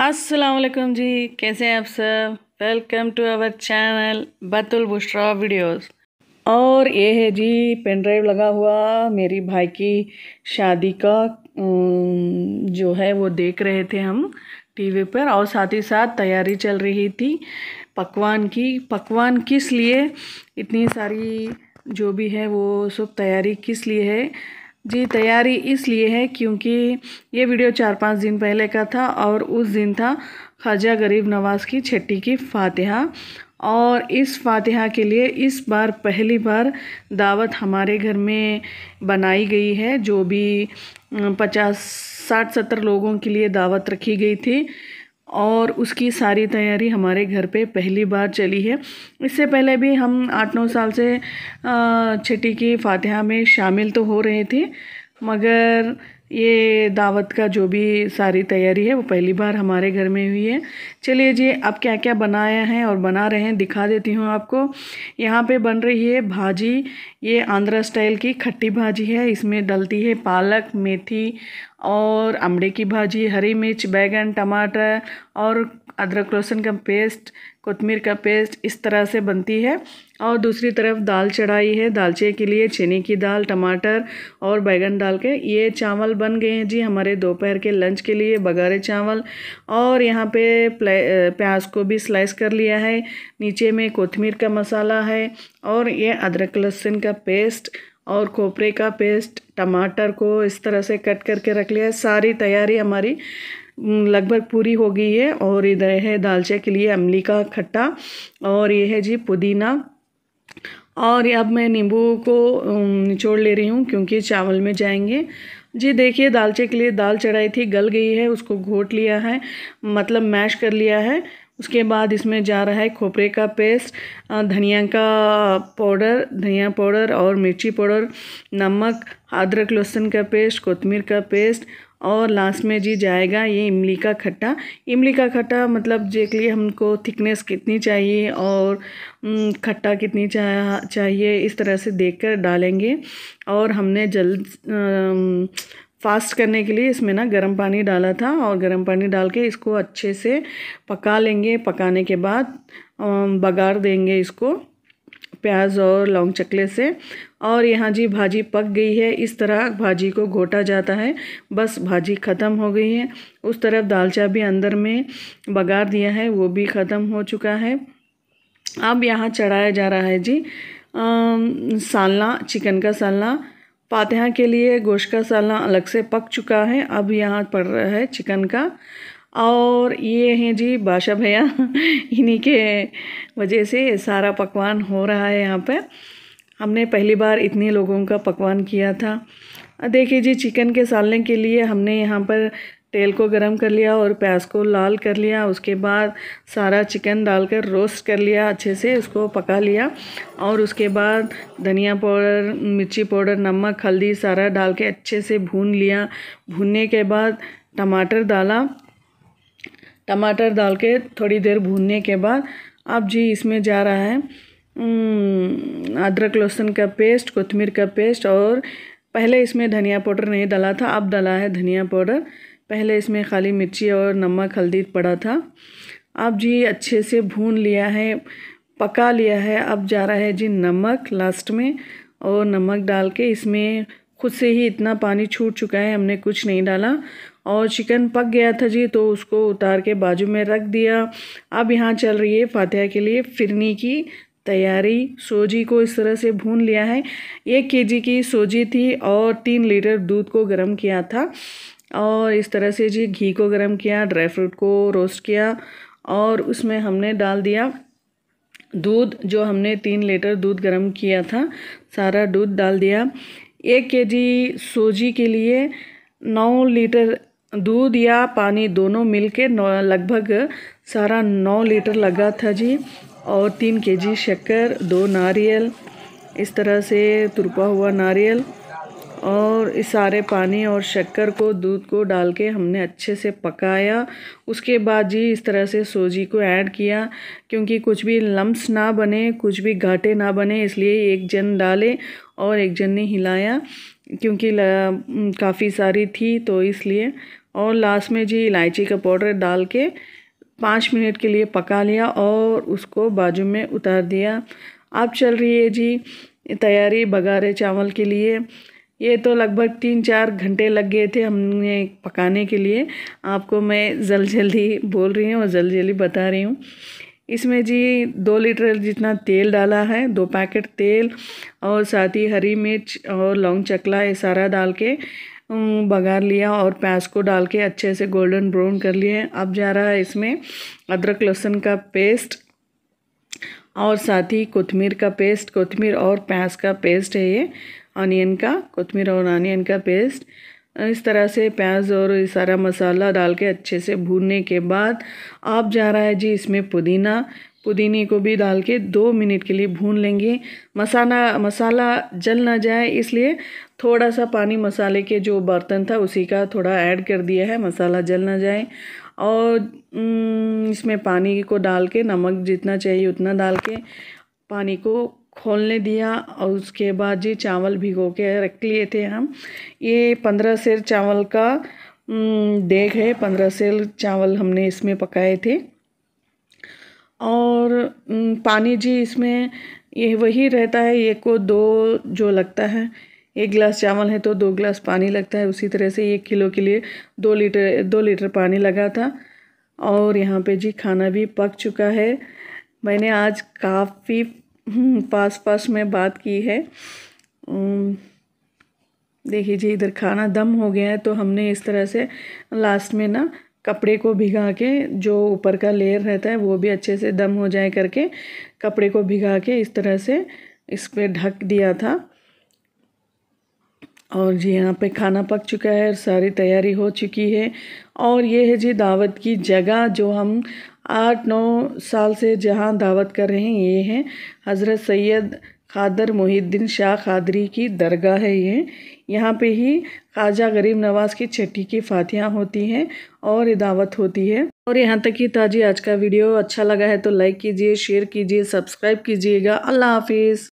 असलम जी कैसे हैं आप सब welcome to our channel Batul Bushra videos और ये है जी पेन ड्राइव लगा हुआ मेरी भाई की शादी का जो है वो देख रहे थे हम टीवी पर और साथ ही साथ तैयारी चल रही थी पकवान की पकवान किस लिए इतनी सारी जो भी है वो सब तैयारी किस लिए है जी तैयारी इसलिए है क्योंकि ये वीडियो चार पाँच दिन पहले का था और उस दिन था ख्वाजा गरीब नवाज़ की छठी की फातिहा और इस फातिहा के लिए इस बार पहली बार दावत हमारे घर में बनाई गई है जो भी पचास साठ सत्तर लोगों के लिए दावत रखी गई थी और उसकी सारी तैयारी हमारे घर पे पहली बार चली है इससे पहले भी हम आठ नौ साल से छठी की फातिहा में शामिल तो हो रहे थे मगर ये दावत का जो भी सारी तैयारी है वो पहली बार हमारे घर में हुई है चलिए जी अब क्या क्या बनाया है और बना रहे हैं दिखा देती हूँ आपको यहाँ पे बन रही है भाजी ये आंध्रा स्टाइल की खट्टी भाजी है इसमें डलती है पालक मेथी और अमड़े की भाजी हरी मिर्च बैगन टमाटर और अदरक लहसुन का पेस्ट कोतमीर का पेस्ट इस तरह से बनती है और दूसरी तरफ दाल चढ़ाई है दालचे के लिए चीनी की दाल टमाटर और बैगन डाल के ये चावल बन गए हैं जी हमारे दोपहर के लंच के लिए बघारे चावल और यहाँ पे प्याज को भी स्लाइस कर लिया है नीचे में कोतमीर का मसाला है और ये अदरक लहसुन का पेस्ट और कोपरे का पेस्ट टमाटर को इस तरह से कट करके रख लिया है सारी तैयारी हमारी लगभग पूरी हो गई है और इधर है दालचे के लिए अमली का खट्टा और ये है जी पुदीना और अब मैं नींबू को निचोड़ ले रही हूँ क्योंकि चावल में जाएंगे जी देखिए दालचे के लिए दाल चढ़ाई थी गल गई है उसको घोट लिया है मतलब मैश कर लिया है उसके बाद इसमें जा रहा है खोपरे का पेस्ट धनिया का पाउडर धनिया पाउडर और मिर्ची पाउडर नमक अदरक लहसुन का पेस्ट कोतमीर का पेस्ट और लास्ट में जी जाएगा ये इमली का खट्टा इमली का खट्टा मतलब जे के लिए हमको थिकनेस कितनी चाहिए और खट्टा कितनी चा, चाहिए इस तरह से देख कर डालेंगे और हमने जल्द फास्ट करने के लिए इसमें ना गर्म पानी डाला था और गर्म पानी डाल के इसको अच्छे से पका लेंगे पकाने के बाद बगार देंगे इसको प्याज और लौंग चकले से और यहाँ जी भाजी पक गई है इस तरह भाजी को घोटा जाता है बस भाजी ख़त्म हो गई है उस तरफ दालचा भी अंदर में बगार दिया है वो भी ख़त्म हो चुका है अब यहाँ चढ़ाया जा रहा है जी सालना चिकन का सालना पातेहा के लिए गोश्त का सालना अलग से पक चुका है अब यहाँ पड़ रहा है चिकन का और ये हैं जी बादशाह भैया इन्हीं के वजह से सारा पकवान हो रहा है यहाँ पर हमने पहली बार इतने लोगों का पकवान किया था देखिए जी चिकन के सालने के लिए हमने यहाँ पर तेल को गरम कर लिया और प्याज को लाल कर लिया उसके बाद सारा चिकन डालकर रोस्ट कर लिया अच्छे से उसको पका लिया और उसके बाद धनिया पाउडर मिर्ची पाउडर नमक हल्दी सारा डाल के अच्छे से भून लिया भूनने के बाद टमाटर डाला टमाटर डाल के थोड़ी देर भूनने के बाद अब जी इसमें जा रहा है अदरक लहसुन का पेस्ट कोथमीर का पेस्ट और पहले इसमें धनिया पाउडर नहीं डाला था अब डाला है धनिया पाउडर पहले इसमें खाली मिर्ची और नमक हल्दी पड़ा था अब जी अच्छे से भून लिया है पका लिया है अब जा रहा है जी नमक लास्ट में और नमक डाल के इसमें खुद से ही इतना पानी छूट चुका है हमने कुछ नहीं डाला और चिकन पक गया था जी तो उसको उतार के बाजू में रख दिया अब यहाँ चल रही है फातिहा के लिए फिरनी की तैयारी सोजी को इस तरह से भून लिया है एक केजी की सोजी थी और तीन लीटर दूध को गर्म किया था और इस तरह से जी घी को गर्म किया ड्राई फ्रूट को रोस्ट किया और उसमें हमने डाल दिया दूध जो हमने तीन लीटर दूध गर्म किया था सारा दूध डाल दिया एक केजी सोजी के लिए नौ लीटर दूध या पानी दोनों मिल के लगभग सारा नौ लीटर लगा था जी और तीन केजी शक्कर दो नारियल इस तरह से तुरपा हुआ नारियल और इस सारे पानी और शक्कर को दूध को डाल के हमने अच्छे से पकाया उसके बाद जी इस तरह से सोजी को ऐड किया क्योंकि कुछ भी लम्स ना बने कुछ भी घाटे ना बने इसलिए एक जन डाले और एक जन ने हिलाया क्योंकि काफ़ी सारी थी तो इसलिए और लास्ट में जी इलायची का पाउडर डाल के पाँच मिनट के लिए पका लिया और उसको बाजू में उतार दिया अब चल रही है जी तैयारी बघारे चावल के लिए ये तो लगभग तीन चार घंटे लग गए थे हमने पकाने के लिए आपको मैं जल जल्दी बोल रही हूँ और जल जल्दी बता रही हूँ इसमें जी दो लीटर जितना तेल डाला है दो पैकेट तेल और साथ ही हरी मिर्च और लौंग चकला ये सारा डाल के बघार लिया और प्याज को डाल के अच्छे से गोल्डन ब्राउन कर लिए अब जा रहा है इसमें अदरक लहसुन का पेस्ट और साथ ही कोथमीर का पेस्ट कोथमीर और प्याज का पेस्ट है ये ऑनियन का कोथमीर और अनियन का पेस्ट इस तरह से प्याज और सारा मसाला डाल के अच्छे से भूनने के बाद आप जा रहा है जी इसमें पुदीना पुदीने को भी डाल के दो मिनट के लिए भून लेंगे मसाला मसाला जल ना जाए इसलिए थोड़ा सा पानी मसाले के जो बर्तन था उसी का थोड़ा ऐड कर दिया है मसाला जल ना जाए और इसमें पानी को डाल के नमक जितना चाहिए उतना डाल के पानी को खोलने दिया और उसके बाद जी चावल भिगो के रख लिए थे हम ये पंद्रह सेर चावल का डेग है पंद्रह सेर चावल हमने इसमें पकाए थे और पानी जी इसमें ये वही रहता है एक को दो जो लगता है एक गिलास चावल है तो दो गिलास पानी लगता है उसी तरह से एक किलो के लिए दो लीटर दो लीटर पानी लगा था और यहाँ पे जी खाना भी पक चुका है मैंने आज काफ़ी हम्म, पास पास में बात की है देखिए जी इधर खाना दम हो गया है तो हमने इस तरह से लास्ट में ना कपड़े को भिगा के जो ऊपर का लेयर रहता है वो भी अच्छे से दम हो जाए करके कपड़े को भिगा के इस तरह से इस पर ढक दिया था और जी यहाँ पे खाना पक चुका है और सारी तैयारी हो चुकी है और ये है जी दावत की जगह जो हम आठ नौ साल से जहाँ दावत कर रहे हैं ये हैं हज़रत सैयद खादर मोहिद्दीन शाह खादरी की दरगाह है ये यहाँ पे ही ख्वाजा गरीब नवाज़ की छठी की फातियाँ होती हैं और दावत होती है और यहाँ तक ही ताजी आज का वीडियो अच्छा लगा है तो लाइक कीजिए शेयर कीजिए सब्सक्राइब कीजिएगा अल्लाह हाफिज़